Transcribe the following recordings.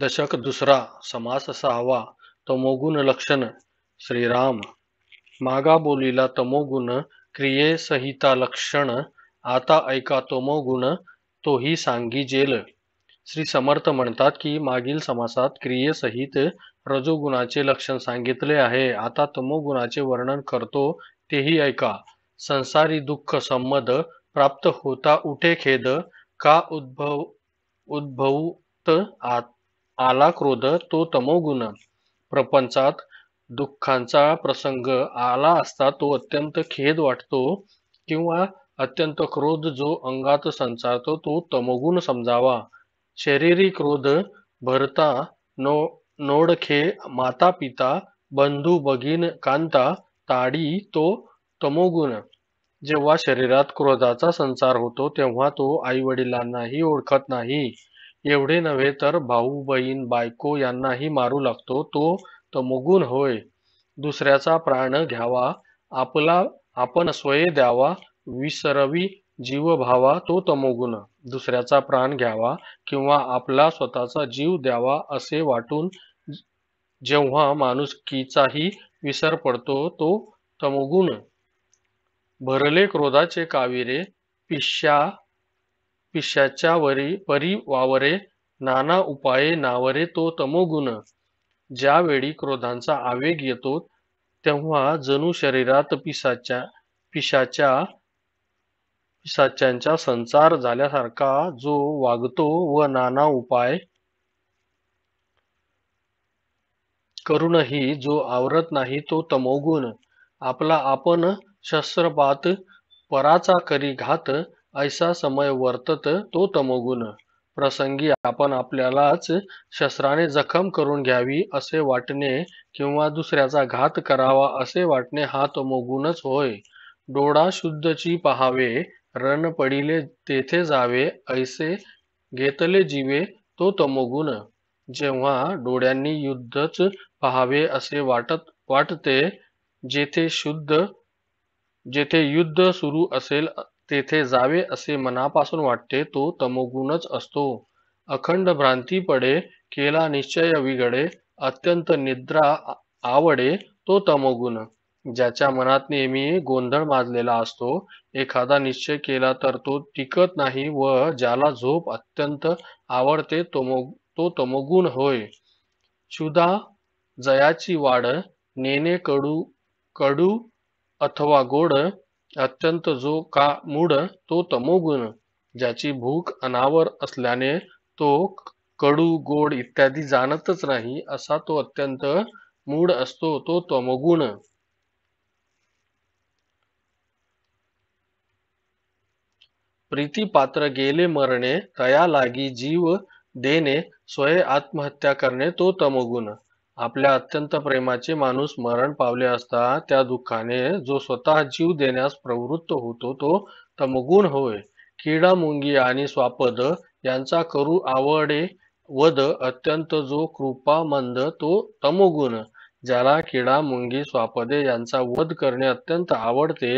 दशक दुसरा समास सहावा तमोगुण लक्षण श्रीराम मागा बोलीला तमोगुण क्रिये सहिता लक्षण आता ऐका तमोगुण तोही सांगी जेल श्री समर्थ म्हणतात की मागील समासात क्रियेसहित रजोगुणाचे लक्षण सांगितले आहे आता तमोगुणाचे वर्णन करतो तेही ऐका संसारी दुःख संमद प्राप्त होता उठे खेद का उद्भव उद्भवत आ आला क्रोध तो तमोगुण प्रपंचात दुःखांचा प्रसंग आला असता तो अत्यंत खेद वाटतो किंवा अत्यंत क्रोध जो अंगात संचारतो तो तमोगुण समजावा शरीरी क्रोध भरता नो नोडखे माता पिता बंधू भगीन कांता ताडी तो तमोगुण जेव्हा शरीरात क्रोधाचा संचार होतो तेव्हा तो आई वडिलांनाही ओळखत नाही एवढे नव्हे तर भाऊ बहीण बायको यांनाही मारू लागतो तो तमोगुण होय दुसऱ्याचा प्राण घ्यावा आपला आपण स्वये द्यावा विसरवी जीव भावा तो तमोगुण दुसऱ्याचा प्राण घ्यावा किंवा आपला स्वतःचा जीव द्यावा असे वाटून जेव्हा माणुसकीचाही विसर पडतो तो तमोगुण भरले क्रोधाचे काविरे पिश्या पिशाच्या वरी परी वावरे नाना उपाये नावरे तो तमोगुण ज्यावेळी क्रोधांचा आवेग येतो तेव्हा जणू शरीरात पिसाच्या पिशाच्या पिसाच्यांचा संचार झाल्यासारखा जो वागतो व नाना उपाय करूनही जो आवरत नाही तो तमोगुण आपला आपण शस्त्रपात पराचा करी घात ऐसा समय वर्तत तो तमोगुण प्रसंगी आपण आपल्यालाच शस्त्राने जखम करून घ्यावी असे वाटणे किंवा दुसऱ्याचा घात करावा असे वाटणे हा तमोगुणच होय डोळा शुद्धची पहावे रण पडिले तेथे जावे ऐसे घेतले जीवे तो तमोगुण जेव्हा डोळ्यांनी युद्धच पहावे असे वाटत वाटते जेथे शुद्ध जेथे युद्ध सुरू असेल तेथे जावे असे मनापासून वाटते तो तमोगुणच असतो अखंड भ्रांती पडे केला निश्चय विघडे अत्यंत निद्रा आवडे तो तमोगुण ज्याच्या मनात नेहमी गोंधळ माजलेला असतो एखादा निश्चय केला तर तो टिकत नाही व ज्याला झोप अत्यंत आवडते तमो तो तमोगुण होय शुदा जयाची वाढ नेणे कडू कडू अथवा गोड अत्यंत जो का मूड तो तमोगुण ज्याची भूक अनावर असल्याने तो कडू गोड इत्यादी जाणतच नाही असा तो अत्यंत मूड असतो तो तमोगुण प्रीती पात्र गेले मरणे तया लागी जीव देणे स्वय आत्महत्या करणे तो तमोगुण आपल्या अत्यंत प्रेमाचे माणूस मरण पावले असता त्या दुःखाने जो स्वतः जीव देण्यास प्रवृत्त होतो तो तमगुण होय किडा मुंगी आणि स्वापद यांचा करू आवडे वद अत्यंत जो कृपा मंद तो तमगुण ज्याला किडा मुंगी स्वापदे यांचा वध करणे अत्यंत आवडते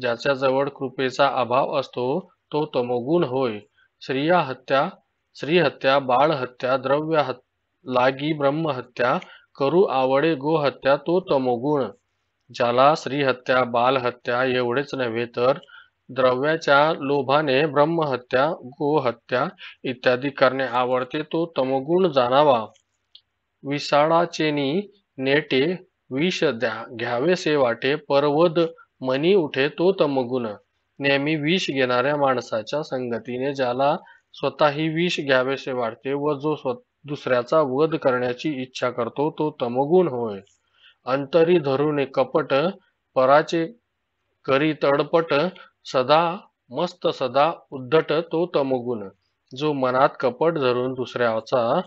ज्याच्या कृपेचा अभाव असतो तो तमोगुण होय स्त्रिया हत्या स्त्री हत्या बाळ हत्या द्रव्य हत्या लागी ब्रह्महत्या करू आवडे गोहत्या तो तमोगुण ज्याला स्त्रीहत्या बालहत्या एवढेच नव्हे तर द्रव्याच्या लोभाने ब्रह्महत्या गोहत्या इत्यादी करणे आवडते तो तमोगुण जाणावा विसाळाचेनी नेटे विष द्या घ्यावेसे वाटे पर्वद मनी उठे तो तमगुण नेहमी विष घेणाऱ्या माणसाच्या संगतीने ज्याला स्वतःही विष घ्यावेसे वाटते व जो स्वतः दुसऱ्याचा वध करण्याची इच्छा करतो तो तमगुण होय अंतरी धरून कपट पराचे करी तडपट सदा मस्त सदा उद्धट तो तमगुण जो मनात कपट धरून दुसऱ्याचा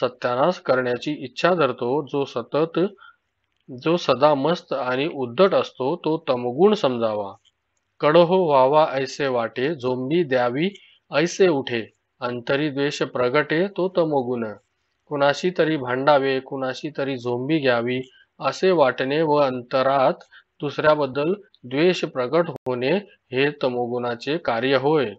सत्यानाश करण्याची इच्छा धरतो जो सतत जो सदा मस्त आणि उद्धट असतो तो तमगुण समजावा कडहो व्हावा ऐसे वाटे झोंबी द्यावी ऐसे उठे अंतरी द्वेष प्रगटे तो तमोगुण कुणाशी तरी भांडावे कुणाशी तरी झोंबी घ्यावी असे वाटणे व अंतरात दुसऱ्याबद्दल द्वेष प्रगट होणे हे तमोगुणाचे कार्य होय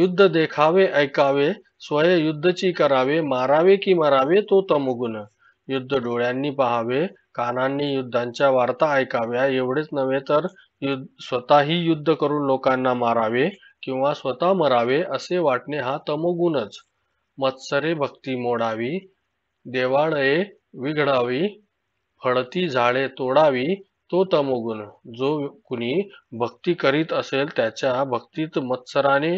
युद्ध देखावे ऐकावे स्वय युद्धची करावे मारावे की मरावे तो तमोगुण युद्ध डोळ्यांनी पहावे कानांनी युद्धांच्या वार्ता ऐकाव्या एवढेच नव्हे तर युद्ध स्वतःही युद्ध करून लोकांना मारावे किंवा स्वतः मरावे असे वाटणे हा तमोगुणच मत्सरे भक्ती मोडावी देवाळये विघडावी फळती झाडे तोडावी तो तमोगुण जो कुणी भक्ती करीत असेल त्याच्या भक्तीत मत्सराने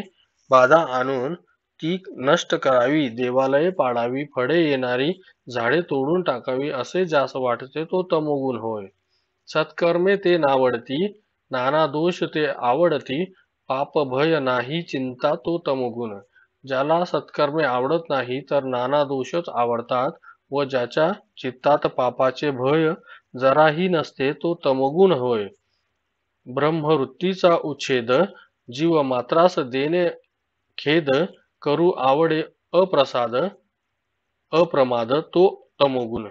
बाधा आणून ती नष्ट करावी देवालये पाडावी फळे येणारी झाडे तोडून टाकावी असे जास्त वाटते तो तमोगुण होय सत्कर्मे ते नावडती नाना दोष ते आवडती पाप भय नाही चिंता तो तमगुण ज्याला सत्कर्मे आवडत नाही तर नाना दोषच आवडतात व ज्याच्या चित्तात पापाचे भय जराही नसते तो तमगुण होय ब्रह्मवृत्तीचा उच्छेद जीव मात्रास देणे खेद करू आवडे अप्रसाद अप्रमाद तो तमोगुण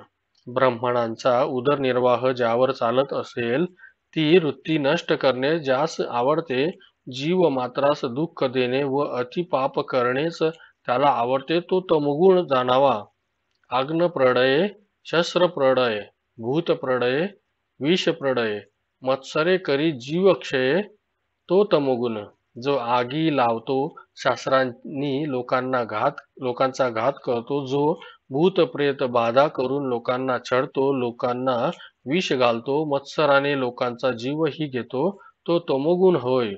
ब्राह्मणांचा उदरनिर्वाह ज्यावर चालत असेल ती वृत्ती नष्ट करणे ज्यास आवडते जीव मात्रास दुःख देणे व अतिपाप करणेच त्याला आवडते तो तमगुण जाणावा आग्न प्रडये शस्त्र प्रडये भूत विष मत्सरे करी जीवक्षये तो तमगुण जो आगी लावतो शास्त्रांनी लोकांना घात लोकांचा घात करतो जो भूतप्रेत बाधा करून लोकांना छळतो लोकांना विष घालतो मत्सराने लोकांचा जीवही घेतो तो तमोगुण होय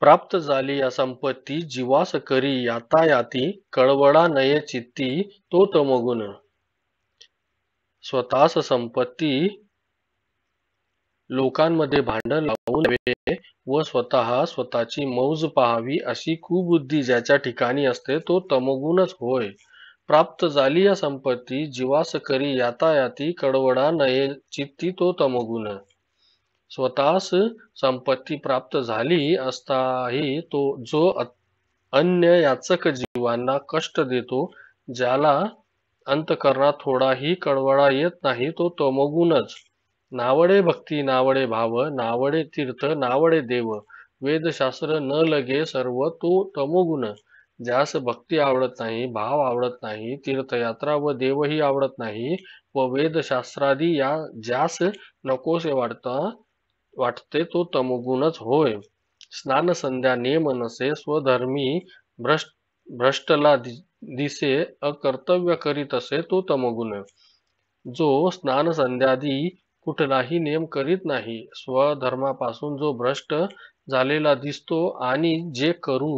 प्राप्त झाली या संपत्ती जीवास करी यातायाती कळवळा नये चित्ती तो तमोगुन। स्वतःस संपत्ती लोकांमध्ये भांडण लावून व स्वतः स्वतःची मौज पाहावी अशी कुबुद्धी ज्याच्या ठिकाणी असते तो तमगुणच होय प्राप्त झाली या संपत्ती जीवास करी यातायाती कडवडा नये चित्ती तो तमगुण स्वतःस संपत्ती प्राप्त झाली असताही तो जो अन्य याचक जीवांना कष्ट देतो ज्याला अंतकरणात थोडाही कडवडा येत नाही तो तमगुणच नावडे भक्ती नावडे भाव नावडे तीर्थ नावडे देव वेदशास्त्र न लगे सर्व तो तमोगुण ज्यास भक्ती आवडत नाही भाव आवडत नाही तीर्थयात्रा व देवही आवडत नाही व वेदशास्त्रादी या ज्यास नकोसे वाटता वाटते तो तमोगुणच होय स्नान संध्या नेम नसे स्वधर्मी भ्रष्ट भ्रष्टला दिसे अकर्तव्य करीत असे तो तमोगुण जो स्नान संध्यादी कुठलाही नेम करीत नाही स्वधर्मापासून जो भ्रष्ट झालेला दिसतो आणि जे करू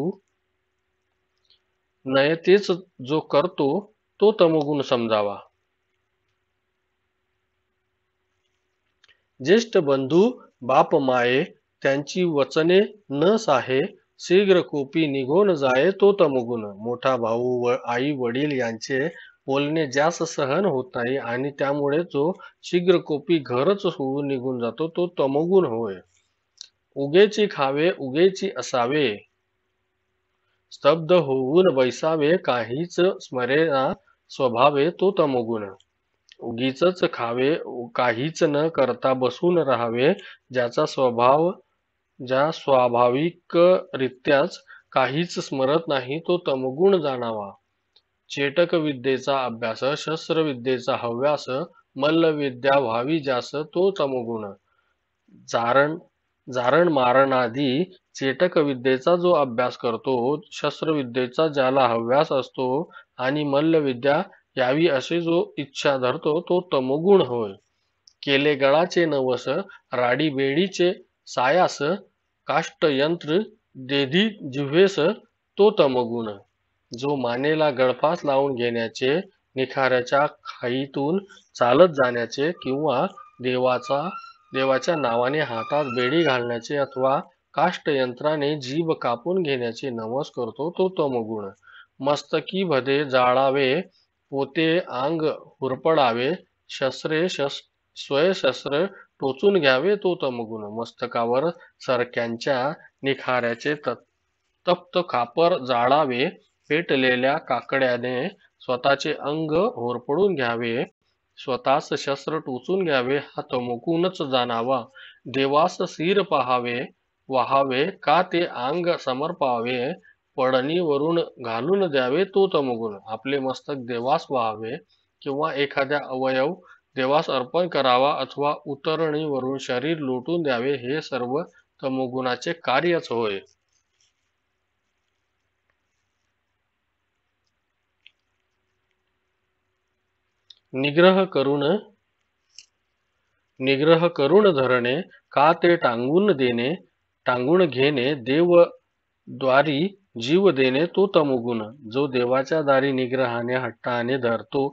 नये तेच जो करतो तो तमगुण समजावा ज्येष्ठ बंधू बाप माये त्यांची वचने न साहे शीघ्र कोपी निघून जाये तो तमगुण मोठा भाऊ व आई वडील यांचे बोलणे जास्त सहन होत नाही आणि त्यामुळे जो शीघ्र कोपी घरच होऊन निघून जातो तो तमगुण होय उगेची खावे उगेची असावे स्तब्ध होऊन बैसावे काहीच स्मरेना स्वभावे तो तमगुण उगीच खावे काहीच न करता बसून राहावे ज्याचा स्वभाव ज्या स्वाभाविकरित्याच काहीच स्मरत नाही तो तमगुण जाणावा चेटकविद्येचा अभ्यास शस्त्रविद्येचा हव्यास मल्लविद्या व्हावी जास तो तमगुण जारण जारण चेटक चेटकविद्येचा जो अभ्यास करतो शस्त्रविद्येचा ज्याला हव्यास असतो आणि मल्लविद्या यावी असे जो इच्छा धरतो तो तमोगुण होय केले गळाचे नवस राडी बेडीचे सायास काष्ट यंत्र देधी जिव्हेस तो तमगुण जो मानेला गळफास लावून घेण्याचे निखाऱ्याच्या खाईतून चालत जाण्याचे किंवा देवाचा देवाच्या नावाने हातात बेडी घालण्याचे अथवा काष्टयंत्राने जीभ कापून घेण्याचे नमस करतो तो तमगुण मस्तकी भदे जाळावे पोते अंग हुरपडावे शस्त्रे स्वय स्वयशस्त्र टोचून घ्यावे तो तमगुण मस्तकावर सरक्यांच्या निखाऱ्याचे तप्त कापर जाळावे पेटलेल्या काकड्याने स्वतःचे अंग होरपडून घ्यावे स्वतःस शस्त्र टोचून घ्यावे हा मुकूनच जाणावा देवास सीर पहावे वाहावे का ते अंग समर्पावे पडणीवरून घालून द्यावे तो तमुगुण आपले मस्तक देवास व्हावे किंवा एखाद्या अवयव देवास अर्पण करावा अथवा उतरणीवरून शरीर लोटून द्यावे हे सर्व तमोगुणाचे कार्यच होय निग्रह करून निग्रह करून धरणे का ते टांगून देणे टांगून घेणे देव द्वारी जीव देणे तो तमुगुण जो देवाच्या दारी निग्रहाने हट्टाने धरतो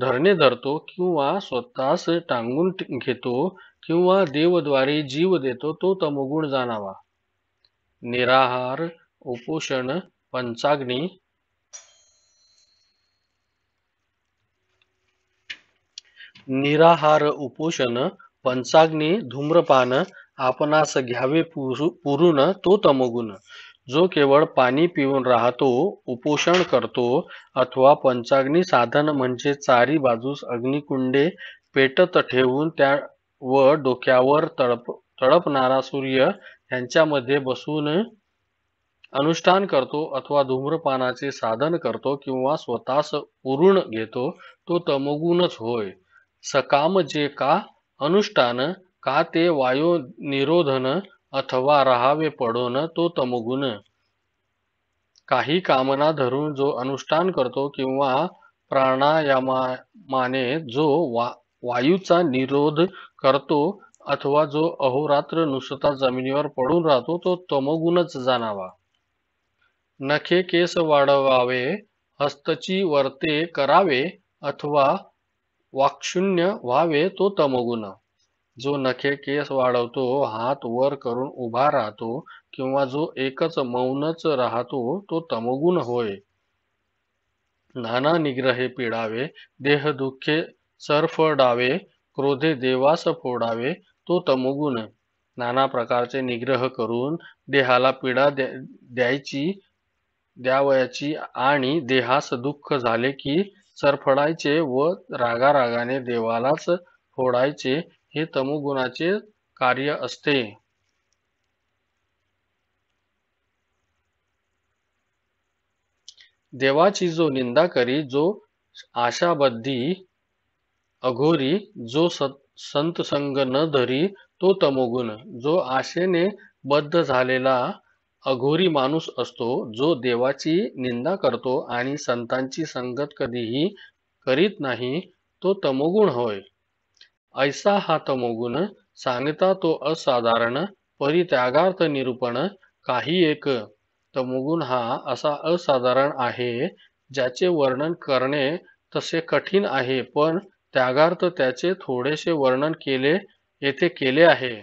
धरणे धरतो किंवा स्वतःस टांगून घेतो किंवा देवद्वारे जीव देतो तो तमगुण जाणावा निराहार उपोषण पंचाग्नी निराहार उपोषण पंचाग्नी धूम्रपान आपणास घ्यावे पुरून तो तमोगुण जो केवळ पाणी पिऊन राहतो उपोषण करतो अथवा पंचाग्नी साधन म्हणजे चारी बाजूस अग्निकुंडे पेटत ठेवून त्या व डोक्यावर तडप तडपणारा सूर्य यांच्यामध्ये बसून अनुष्ठान करतो अथवा धूम्रपानाचे साधन करतो किंवा स्वतःस उरून घेतो तो तमोगुणच होय सकाम जे का अनुष्ठान का ते वायो निरोधन अथवा राहावे पडोन तो तमगुण काही कामना धरून जो अनुष्ठान करतो किंवा प्राणायामाने जो वा वायूचा निरोध करतो अथवा जो अहोरात्र नुसता जमिनीवर पडून राहतो तो तमगुणच जाणावा नखे केस वाढवावे हस्तची वर्ते करावे अथवा वाक्शून्य व्हावे तो तमगुण जो नखे केस वाढवतो हात वर करून उभा राहतो किंवा जो एकच मौनच राहतो तो तमगुण होय नाना निग्रहे पिडावे देह दुःखे सरफडावे क्रोधे देवास फोडावे तो तमगुण नाना प्रकारचे निग्रह करून देहाला पीडा द्यायची द्यावयाची आणि देहास दुःख झाले की सरफडायचे व रागारागाने देवालाच फोडायचे हे तमोगुणाचे कार्य असते देवाची जो निंदा करी जो आशाबद्धी अघोरी जो संत संग न धरी तो तमोगुण जो आशेने बद्ध झालेला अघोरी माणूस असतो जो देवाची निंदा करतो आणि संतांची संगत कधीही करीत नाही तो तमोगुण होय ऐसा हा तमोगुण सांगता तो असाधारण परित्यागार्थ निरूपण काही एक तमोगुण हा असा असाधारण आहे ज्याचे वर्णन करणे तसे कठीण आहे पण त्यागार्थ त्याचे थोडेसे वर्णन केले येथे केले आहे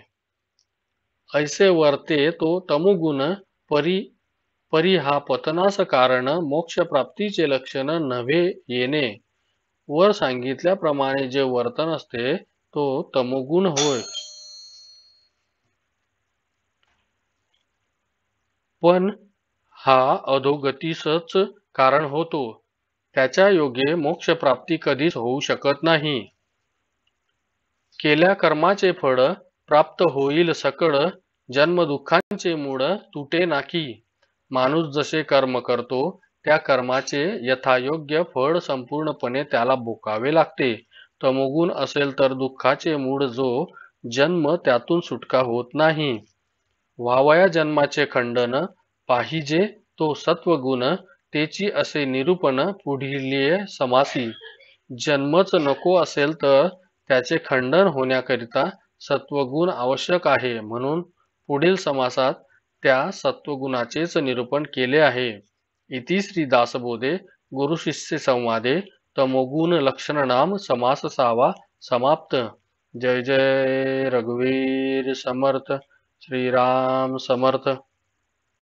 ऐसे वर्ते तो तमोगुण परी परी हा पतनास कारण मोक्ष मोक्षप्राप्तीचे लक्षण नव्हे येणे वर सांगितल्याप्रमाणे जे वर्तन असते तो तमोगुण होय पण हा अधोगतीसच कारण होतो त्याच्या मोक्ष प्राप्ती कधीच होऊ शकत नाही केल्या कर्माचे फळ प्राप्त होईल सकळ जन्म दुःखांचे मूळ तुटे नाकी माणूस जसे कर्म करतो त्या कर्माचे यथायोग्य फळ संपूर्णपणे त्याला बोकावे लागते तमोगुण असेल तर दुःखाचे मूळ जो जन्म त्यातून सुटका होत नाही वावया जन्माचे खंडन पाहिजे तो सत्वगुण तेची असे निरूपण पुढील समासी जन्मच नको असेल तर त्याचे खंडन होण्याकरिता सत्वगुण आवश्यक आहे म्हणून पुढील समासात त्या सत्वगुणाचेच निरूपण केले आहे इति श्री दासबोधे गुरुशिष्य संवादे तमोगुण लक्षण नाम समास सावा समाप्त जय जय रघुवीर समर्थ श्रीराम समर्थ